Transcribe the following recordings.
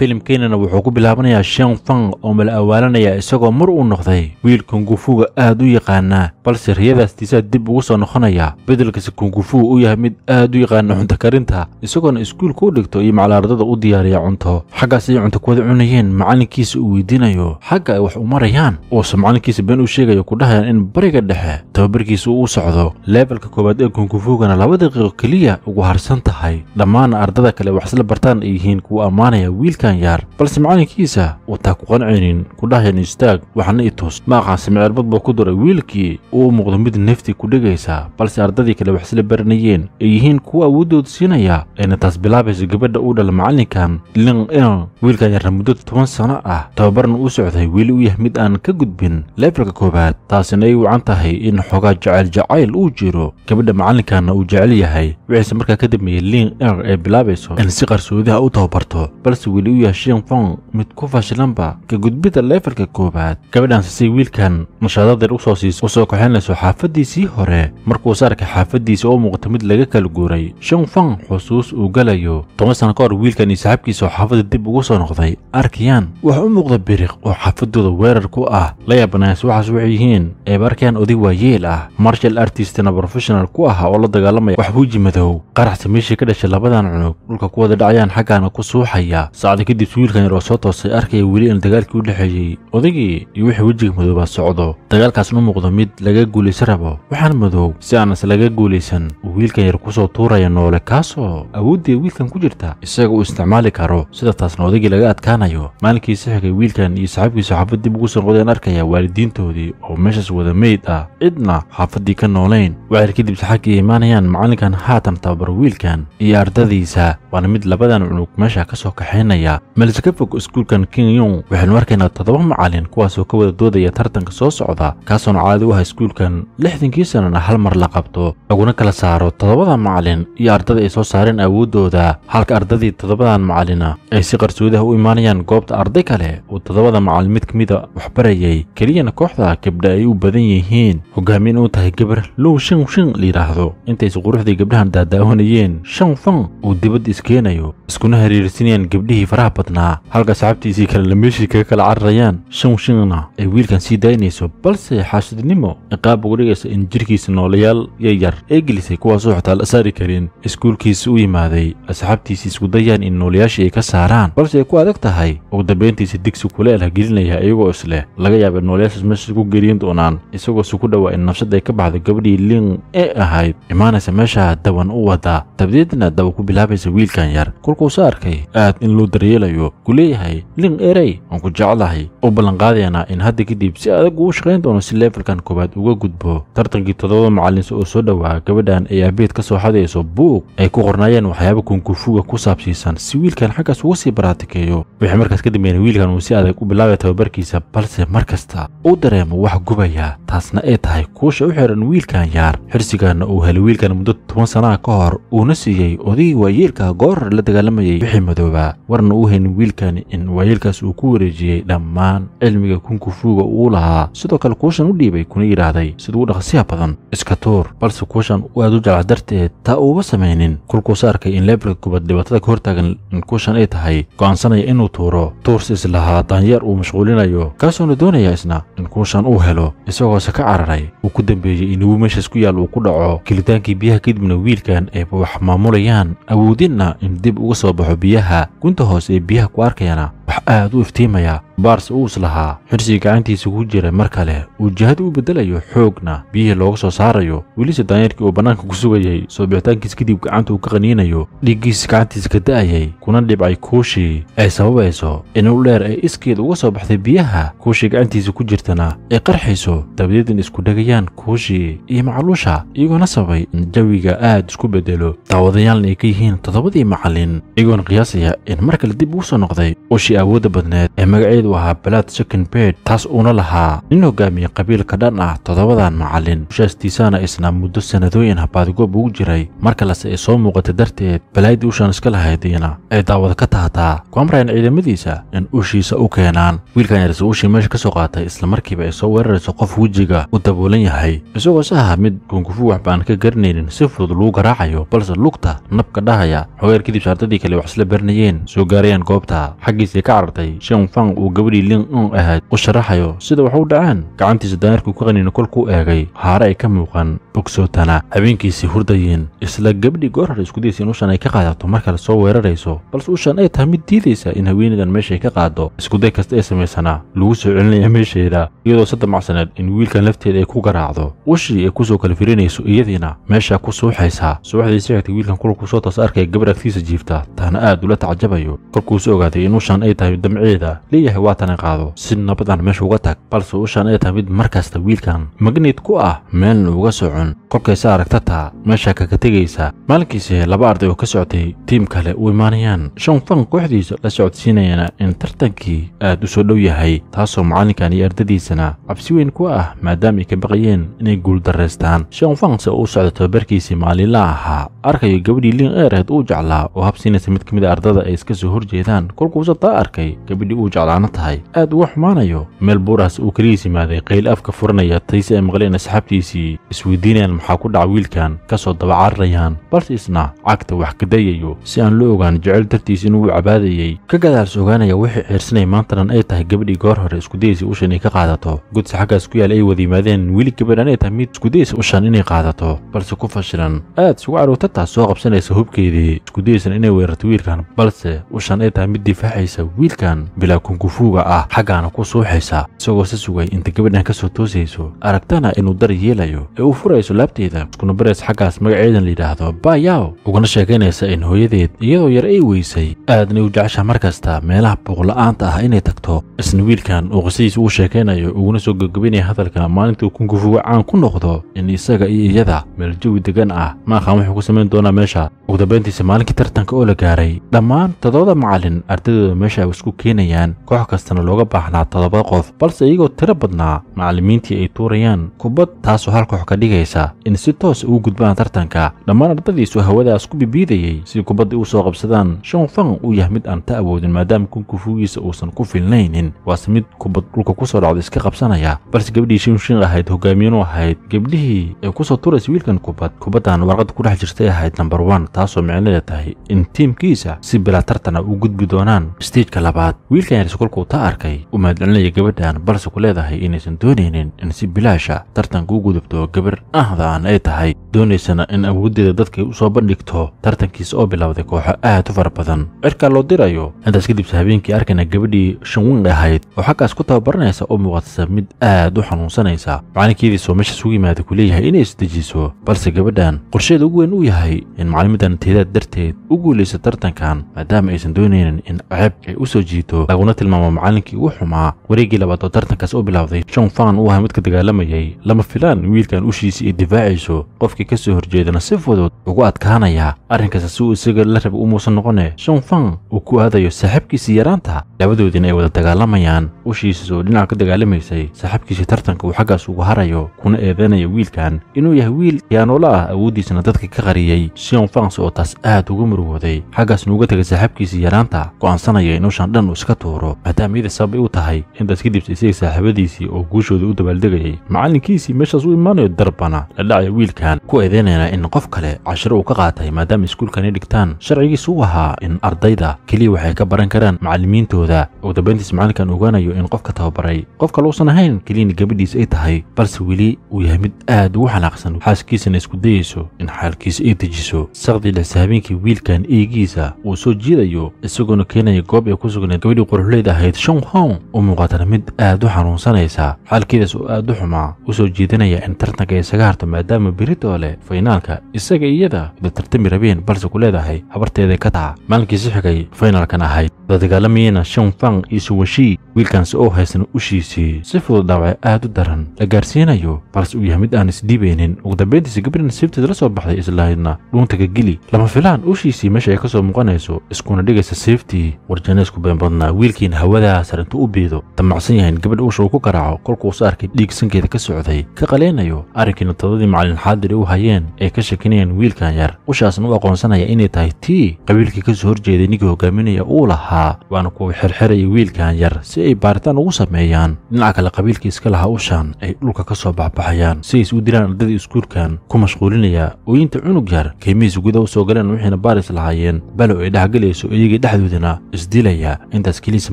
filimkeenana wuxuu ku bilaabanayaa shen fang oo mala awaalanaya isagoo mar uu noqday wiil kungufuga aad u yaqaanaa balse riyadaastiisaa dib ugu soo noqonaya beddelkiisa kungufuga u yahay mid aad u yaqaana cunto karinta isagoona iskuulka u dhigto iyo macalaardada u diyaariya cunto xaggaas ay cunto kuwada cunayeen macalinkiisa uu weydiinayo xagga ay wax u marayaan uuse macalinkiisa been u sheegayo ku dhahayaan in bariga dhexe tababarkiisa uu u socdo leebalka koowaad ee kungufugana laba daqiiqo keliya ugu harsan tahay dhammaana ardada kale wax isla bartaan ay yihiin kuwa ammaanaya wiilka yaar balse macalinkiisa wataa ku qancaynin kudhahyan istaag waxaana i tus maaqan samicirbad buu ku duray wiilkii uu muuqdo mid nafti ku dhegaysa balse ardadii kale wax isla baranayeen ay yihiin kuwa awooddood siinaya ayna taas bilaabayso gabadha uu dhala macalinkan lin en wiilkan yarna muddo toban sano ah tababarna uu socday weli u yahay mid aan ka gudbin leefalka koowaad taasina ay wacan tahay in xoogaa jacayl jacayl uu jiro gabadha macalinkanna uu jecel yahay wixiise markaa ka dambeeyey lin en ee bilaabayso in si qarsoodiha ah u tababarto balse weli yeesheen fong mid ku fashilanba ka gudbidda leefalka koobaad gabadhan sisay wiilkan nashaadadeer usoo siis u soo kaxaynayso xaafaddiisii hore markuu saarka xaafaddiisa oo muuqata mid laga kala guuray sheng fong xusuus uu galayo toban sana ka hor wiilkan iyo saxaabkiisa oo xaafadda dib ugu soo noqday arkayaan waxa u muuqda biriq oo xaafaddooda weerar ku ah la yaabanaas waxaas waxay yihiin eebaarkaan oday waayeel ah marshal artistina brofeshonal ku ah oo la dagaalamaya wax huuji madow qaraxsa meeshii ka dhashay labadan cunug dhulka kuwada dhacayaan xaggaana ku suuxaya kadib wiilkan yar oo soo toosay arkaya weli in dagaalkii u dhexeeyey odaygii iyo wixii wejiga madooba socdo dagaalkaasna u muuqdo mid laga guulaysan rabo waxaan madow si aanas laga guulaysan uu wiilkan yar kusoo tuuraya noole kaasoo awoodday wiilkan ku jirta isaga uu isticmaali karo sida taasna odaygii laga adkaanayo maalinkii sixigay wiilkan iyo saxaabkiisa xaafad dib ugu soo noqdeen arkaya waalidiintoodii oo meeshaas wada meyd ah cidna xaafaddii ka noolayn waxay kadib saxaagkii imaanayaan macalinkan haatan tababaro wiilkan iyo ardadiisa waana mid labadan cunug meesha ka soo kaxaynaya ah ka fog iskuulkan kingyong waxaanu arkaynaa toddoba macalin kuwaasoo ka wada doodaya tartanka soo socda kaasoona caadi u ah iskuulkan lixdankii sanana hal mar la qabto laguna kala saaro toddobada macalin iyo ardada ay soo saareen awooddooda halka ardadii toddobadan macalina ay si qarsoodaha u imaanayaan goobta arday kale uu toddobada macalin mid ka mida ah waxbarayay keliyana kooxda gabdha ay u badan yihiin hogaamin uu tahay gabar low shing shing layidhaahdo intaysu quruxdii gabdhahan daadaawanayeen shan fang uu dibadda iskeenayo iskuna hariirsanayaan gabdhihii faraha badnaa halka saxabtiisii kale lamieshii kaga kala cararayaan shanshina ay wiilkan sii daynayso balse xaasidnimo ciqaab ugu dhigaysa in jirkiisa noolayaal yayar ee gelisay kuwaasuu xataa la saari karin iskuulkiisa u yimaaday asxaabtiisii isku dayaan in noolayaashii ay ka saaraan balse ay ku adag tahay ugu dambayntiisa digsi kuleel ha gelinaya iyagoo isleh laga yaabay noolayaashaas meesha ku geliyan doonaan isagoo suku dhowaa in nafsada ay ka baxday gabadhii liin ee ahayd imaanaysa meesha dawan u wada dabadeedna daba ku bilaabaysa wiilkan yar kolkuusa arkay aad in loo daray yeelayo ku leeyahay ling erey aan ku jeclahay u ballanqaadaynaa in hadda kadib si adag uu shaqayn doono si leefalkan koowaad uga gudbo tartankii toddoba macalinse oo soo dhowaa gabadhan ay aabeed ka soo xadayso buug ay ku qornaayeen waxyaaba kunkufuga ku saabsiisan si wiilkan xaggaas uga sii baraatikeeyo wixii markaas ka dambeeyeen wiilkan uu si adag u bilaabay tababarkiisa balse mar kasta uu dareemo wax gubaya taasna ay tahay kuusha u xidhan wiilkan yaar xirsigaana uu helay wiilkan muddo toban sannaa ka hor uuna siiyey odayg waayeelka goorar la dagaalamayay wixii madoobaa warna uu haynin wiilkani in waayeelkaas uu ku wareejiyey dhammaan cilmiga kunkufuuga uu lahaa sidoo kale kuushan u dhiibay kuna yidhaahday siduu dhaqsiya badan iska tuur balse kuushan u aad u jecla darteed taa uuba samaynin kulkuusa arkay in leebarka kubad dhibaatada ka hortaagan in kuushan ay tahay go'aansanaya inuu tuuro tuurs islahaa daanyeer uu mashquulinayo kaasoona doonaya isna in kuushan uu helo isagoo hoose ka cararay uu ku dambeeyey in wiimashas ku yaal uu ku dhaco gelitaankii biyaha kadibna wiilkan ayba wax maamulayaan awoodinna in dib uga soo baxo biyaha gunta hoose ee biyaha ku arkayana wax aad u iftiimaya baars uu is lahaa xirsi gacantiisa ku jira mar kale uu jihad u beddelayo xoogna biyihii looga soo saarayo welise daanyeerkii uu bannaanka ku sugayay soo bixitaankiisa kadib gacanta uu ka qaniinayo dhiiggiisa gacantiisa ka da'ayay kuna dhibcay kuushii ay sababayso inuu dheer ay iskeed uga soo baxday biyaha kuushii gacantiisa ku jirtana ay qarxayso dabadeed in isku dhegayaan kuushii iyo macaluusha iyagoona sababay in jawiga aad isku beddelo daawadayaalna ay ka yihiin toddobadii macallin iyagoona qiyaasaya in mar kale dib ugu soo noqday ushii awoodda badneed ee magaceedu ahaa balad bed taas uuna lahaa nin hogaamiye qabiilka dhan ah toddobadan macallin dushaastiisaana isna muddo sannadooyin habaadgoob ugu jiray mar kalese ay soo muuqatay darteed balaaydii ushan iska lahaydiina ay daawada ka tahtaa kuamrayn ciidamadiisa in ushiisa u keenaan wiilkan yarse ushii meesha ka soo qaatay isla markiiba ay soo weerarayso qof wejiga u daboolan yahay isagoo saha mid gungufu baan ka garanaynin si fudud lagu garaacayo balse lugta nabka dhahaya xogeer kadib saardadii kale wax isla baranayeen soo gaarayaan goobta xaggiisii ka carartay shan fang uu gabadhii ling un ahayd u sharaxayo sida waxu dhaceen gacantiisa daanarkuu ka qaniina kolkuu eegay haare ay ka muuqan bogsootana habeenkiisii hurdayeen isla gabadhii goor hore iskudaysa in ushan ay ka qaadato markale soo weerarayso balse ushan ay tahay mid diidaysa in haweenaydan meeshay ka qaado iskuday kasta ee samaysanaa lagu soo celinaya meesheeda iyadoo saddamacsaneed in wiilkan lafteeda ay ku garaacdo ushii ay ku soo kala firinayso iyadiina meeshaa ku suuxaysaa subaxdiisi xigtay wiilkan kulku soo taas arkaya gabadh agtiisa jiifta taana aad ula tacajabayo kolkuusu ogaaday in ushan ay tahay damceeda leeyahay waatana qaado si nabadan meesha uga tag balse ushan ay tahay mid markasta wiilkan magniid ku ah meelna uga socon kolkaysa aragta taa meeshaa kaga tegaysa maalinkiisi laba arday oo ka socday tiim kale u imaanayaan shan kooxdiisa la socodsiinayana in tartankii aad u soo dhow yahay taasoo macalinkan iyo ardadiisana cabsi weyn ku ah maadaama ay ka baqayeen inay guuldarraystaan shanfanse uu socda tababarkiisii maalinla ahaa arkayo gabadhii liin eereed uu jeclaa oo habsiinaysa mid ka mid a ah ardada ay iska soo horjeedaan kolkuusa taa arkay gabadhi uu jeclaana tahay aad uga xumaanayo meel buuraas uu keligiis yimaaday qayl afka furanaya tayse ay maqleen asxaabtiisii isweydiinayaan maxaa ku dhaca wiilkan ka soo dabacaararayaan balse isna cagta wax kadayayo si aan la ogaan jecel dartiis inuu u cabaadayey ka gadaals ogaanaya wixii ciirsanay maantanan ay tahay gabadhii goor hore iskudayaysii ushan ay ka qaadato gudsi xaggaas ku yaal ay wada yimaadeen wiili gabadhan ay tahay mid iskudaysa ushan inay qaadato balse ku fashilan aad isugu carootataas soo qabsanaysa hubkeedii iskudayaysan inay weerarto wiilkan balse ushan ay tahay mid difaaxaysa wiilkan bilaa kungufuuga ah xaggaana ku suuxaysa isagoo sa sugay inta gabadhan ka soo toosayso aragtana inuu dar yeelayo ee uu furayso laabteeda iskuna bareys xaggaas magaceedan la yidhaahdo bayaw ugana sheekaynaysa in hooyadeed iyadoo yar ay weysay aadnay u jecesha mar kasta meelaha buuqla'aanta ah inay tagto isna wiilkan uu qisadiisa uu sheekaynayo uguna soo gebgabaynaya hadalka maalintuu kungufuuga caan ku noqdo in isaga iyo iyada meel jawi degan ah maaqaan wuxuu ku samayn doonaa meesha ugu dambayntiisa maalinkii tartanka oo la gaaray dhammaan toddoda macalin ardadooda meesha bilaash ay isku keenayaan koox kastana looga baahnaa todoba qof balse iyagoo tiro badnaa macallimiintii ay tuurayaan kubad taasoo hal koox ka dhigaysa in si toos ugu gudbaan tartanka dhammaan ardadiisu hawadaas ku bibiidayay si kubadda u soo qabsadaan shonfang uu yahay mid aan ta awoodin maadaama kunkufugiisa uusan ku filnaynin waase mid kubad dhulka ku soo dhacda iska qabsanaya balse gabadhii shinshin ahayd hogaamiyanu ahayd gabdhihii ee kusoo soo tuuraysa wiilkan kubad kubaddan warqad ku dhex jirtay ahayd nambar wan taasoo micneeda tahay in tiimkiisa si bilaa tartana ah u gudbi doonaan steg midka labaad wiilkan yar iskuulku ta arkay u mahadcelinaya gabadhan balse ku leedahay inaysan doonaynin in si bilaasha tartanka u gudubto gabar ahdaan ay tahay doonaysana in awooddeeda dadkay u soo bandhigto tartankiisa oo bilowday kooxo aad u fara badan cirkaa loo dirayo intaas kadibse habeenkii arkayna gabadhii shanwing ahayd oo xaggaas ku tababaranaysa oo muuqatasa mid aad u xanuunsanaysa macalinkeediisoo meeshaas ugu yimaada ku leeyahay inay isdejiso balse gabadhan qorsheeda ugu weyn uu yahay in macalimadan teedaad darteed u guulaysa tartankan maadaama aysan doonaynin in ceeb ay usoo jiito laguna tilmaamo macallinkii ugu xumaa wareeggii labaad oo tartankaas u bilaawday shan fan uu ahaa midka dagaalamayay lama filaan wiilkan ushiisii ay difaacayso qofkii ka soo horjeedana si fudud ugu adkaanaya arrinkaas si uu isaga la raba u muusan noqone shan fan uu ku aadayo saaxiibkiisii yaraanta labadoodiina ay wada dagaalamayaan ushiisis oo dhinaca ka dagaalamaysay saaxiibkiisii tartanka uu xaggaas ugu harayo kuna eedeynaya wiilkan inuu yahay wiil khiyaanoola ah awooddiisana dadkii ka qariyey shan fans oo taas aad uga murugooday xaggaasna uga tegay saaxiibkiisii yaraanta go'aansanaya nuushan dhan uu iska tuuro maadaama maadaamiyada sabab ay u tahay in dadka isaga saaxiibadiisii oo guushooda u dabaaldegayay macallinkiisii meeshaas u imaanayo darbana la dhacaya wiilkan ku eedaynayna in qof kale cashiro uu ka qaatay maadaama iskuulkani dhigtaan sharcigiisu u ahaa in ardayda keliya waxay ka baran karaan macallimiintooda ugu dambayntiis macallinkan ogaanayo in qofka tababaray qof kale uusan ahayn keliyana gabadhiis ay tahay balse weli uu yahay mid aad ugu xanaaqsan xaaskiisana isku dayayso in xaalkiisa ay dejiso saqdii dhexsahabiinkii wiilkan eegiisa uu soo jiidayo isagoona keenaya goob ay ku sugnayd gabadhii quruxleyd ahayd shon hong u muuqatana mid aad u xanuunsanaysa xaalkeedaas oo aad u xumaa u soo jeedinaya in tartanka isaga harto maadaama beri doole faynaalka isaga iyada wada tartami rabeen balse ku leedahay habarteeday ka taca maalinkiisi xigay faynalkan ahayd dadagaalamayana shon fang iyo suwashi wiilkaansi oo haysan ushiisii si fudud dhaawace aad u daran la gaarsiinayo balse uu yahay mid aan isdhiibaynin ugu dambayntiisa gabadhi nasiibteeda la soo baxday islahaydna dhuuntaga geli lama filaan ushiisii meesha ay ka soo muuqanayso iskuna dhigaysa seeftii warjanees isku beenbadnaa wiilkiina hawadaasar intuu u biido damacsan yahayn gabadh usha uu ku garaaco kolkuusu arkay dhiig sankeeda ka socday ka qaleynayo arrinkiina todadii macalin xaadir u hayeen ay ka shakinayeen wiilkan yar ushaasna u aqoonsanaya inay tahay tii qabiilkii ka soo horjeeday ninkii hogaaminaya uu lahaa waana kuwa xirxiraya wiilkan yar si ay baaritaan ugu sameeyaan dhinaca kale qabiilkii iska lahaa ushaan ay dhulka ka soo baxbaxayaan si ays u diraan ardadii iskuulkan ku mashquulinaya ooyinta cunug yar kaymihiisa gudaha u soo galeen wixiina baaris lahaayeen balo ay dhexgelayso iyagii dhexdoodana isdila dilayaa intaas keliisa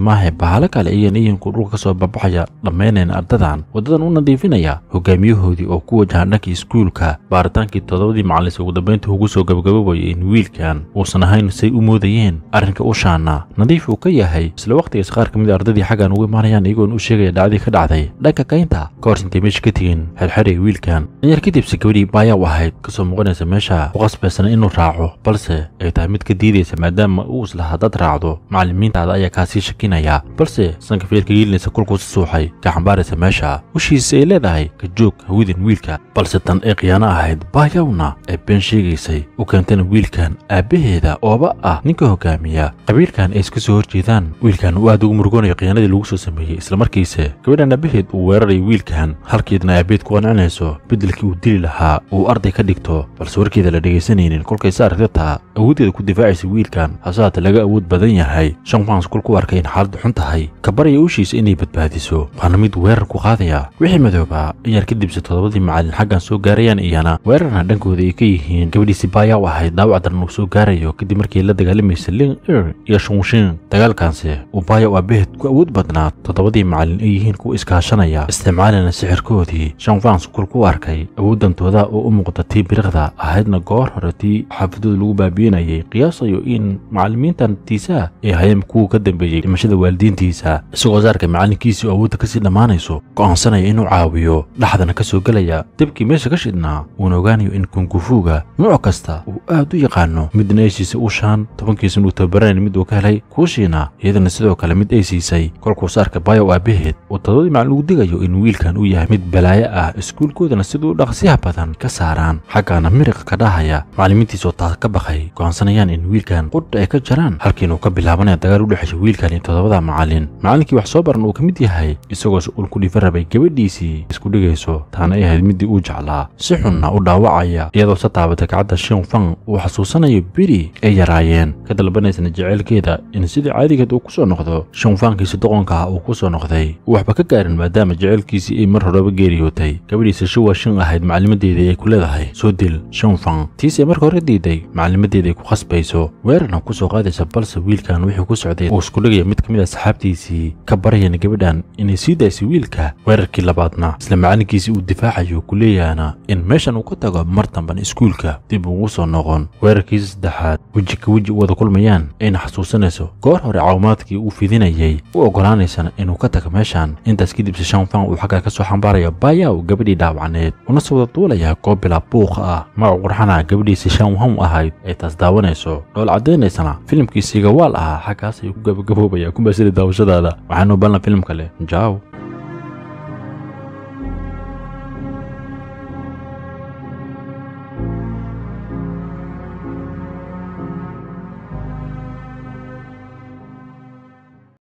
maahay bahalo kale iyo niyanku dhulka ka soo babaxaya dhammaynayna ardadan waddadan u nadiifinaya hogaamiyahoodii oo ku wajahan dhanka iskuulka baaritaankii toddobadii macalinse ugu dambaynta ugu soo gabagababaya in wiilkan uusan ahayn say u moodayeen arrinka u shaana nadiif uu ka yahay isla wakhtigaas qaar ka mid a ah ardadii xaggan ugu imaanayaan iyagoon u sheegaya dhacdii ka dhacday dhanka kaynta ka hor intay meesha ka tegin xerxeray wiilkan danyar kadibse gabadhii baayaa ahayd ka soo muuqanaysa meesha u qasbaysana inuu raaco balse ay tahay mid ka diidaysa maadaama uu islahaa dad raacdo macalimiin digniintaada ayaa kaasii shakinaya balse sanka feerka yilinaysa kolkuu si suuxay ka xambaaraysa meesha hushiisa ay leedahay ka joog hawidan wiilka balse tan ay khiyaano ahayd baayawna ee been sheegaysay u keentana wiilkan aabbaheeda ooba ah ninka hogaamiya qabiilkan ay iska soo horjeedaan wiilkan uu aad ugu murugonayo khiyaanadii lagu soo sameeyey islamarkiise gabadhan aabbaheed uu weerarayo wiilkan halkeedna aabbeed ku qancinayso beddelkii uu dili lahaa uu arday ka dhigto balse warkeeda la dhegaysanaynin kolkaysa aragtataa awooddeeda ku difaacaysa wiilkan hasaata laga awood badan yahay shan waxaan iskuul ku arkayn xaalad xun tahay ka baraya ushiisa inay badbaadiso waana mid weerar ku qaadaya wixii madoobaa ciyaar kadibse toddobadii macallin xaggan soo gaarayaan iyana weerarna dhankooda ay ka yihiin gabadhiisi baayaaw ahayd dhaawac daran uu soo gaarayo kadib markii la dagaalamaysa lin ir er iyo shunwushin dagaalkaanse uu baayaw abehd ku awood badnaa toddobadii macallin ay yihiin ku iskaashanaya isticmaalina sixirkoodii shan waxaan iskuul ku arkay awooddantooda oo u muuqda tii biriqda ahaydna goor hore tii xaafadooda lagu baabiinayay qiyaasayo in macalimiintan tiisaha ee hayam kuwa ka dambeeyey dhimashada waalidiintiisa isagoo saarka macalinkiisii oo awoodda kasii dhammaanayso go'aansanaya inuu caawiyo dhaxdana ka soo gelaya dabkii meesha ka shidhnaa wuuna ogaanayo in kungufuuga nooc kasta uu aad u yaqaano midna ay siisay u shaan tobankiisana uu tababaranayn mid uu ka helay kuushiina iyadana sidoo kale mid ay siisay kolkuu saarka baya u aabbaheed uu todobadii macalin ugu digayo in wiilkan uu yahay mid balaayo ah iskuulkoodana siduu dhaqsiyaha badan ka saaraan xaggaana miriqa ka dhahaya macallimiintiisoo taas ka baqay go'aansanayaan in wiilkan qudha ay ka jaraan halkiinuu ka bilaabanaya dagaa gaar u dhexeshay wiilkani toddobada macallin macallinkii wax soo baran uu ka mid yahay isagoo su'uul ku dhifa rabay gabadhiisii isku dhigayso taana ay ahayd middii uu jeclaa si xunna u dhaawacaya iyadoo sa gacadda kacadda shinfang uu xasuusanayo beri ay yaraayeen ka dalbanaysana jeceylkeeda in sidii caadigeed uu ku soo noqdo shinfankiisi doqonka ah uu ku soo noqday uu waxba ka gaarin maadaama jeceylkiisii ay mar horeba geeriyootay gabadhiisa shuwa shin ahayd macallimadeedii ay ku leedahay soo dil shinfang tiisee marka hore diiday macalimadeeda ay ku khasbayso weerarna ku soo qaadaysa balse wiilkan wuxuu ku socdeed uu isku dhigaya mid ka mid a ah saxaabtiisii ka barayana gabadhan inay sii daysa wiilka weerarkii labaadna isla macalinkiisii uu difaacayo ku leeyahaana in meeshan uu ka tago mar dambana iskuulka dib ugu soo noqon weerarkiisa saddexaad weji ka weji u wada kulmayaan ayna xasuusanayso goor hore caawimaadkii uu fidinayay u ogolaanaysana inuu ka tago meeshan intaas kadib sashaan uu xaggaa ka soo xambaaraya bayaw gabadhii dhaawacneed una soo wada duulaya goob bilaa buuqa ah magacu qurxana gabadhii sashaan waham ahayd ay taas daawanayso dhool caddaynaysana filimkiisiiga waal ahaa xaggaas halkaas ayuu ku gabagaboobayaa kumbasida daawashadaada waxaanu ballan filimka leh jaaw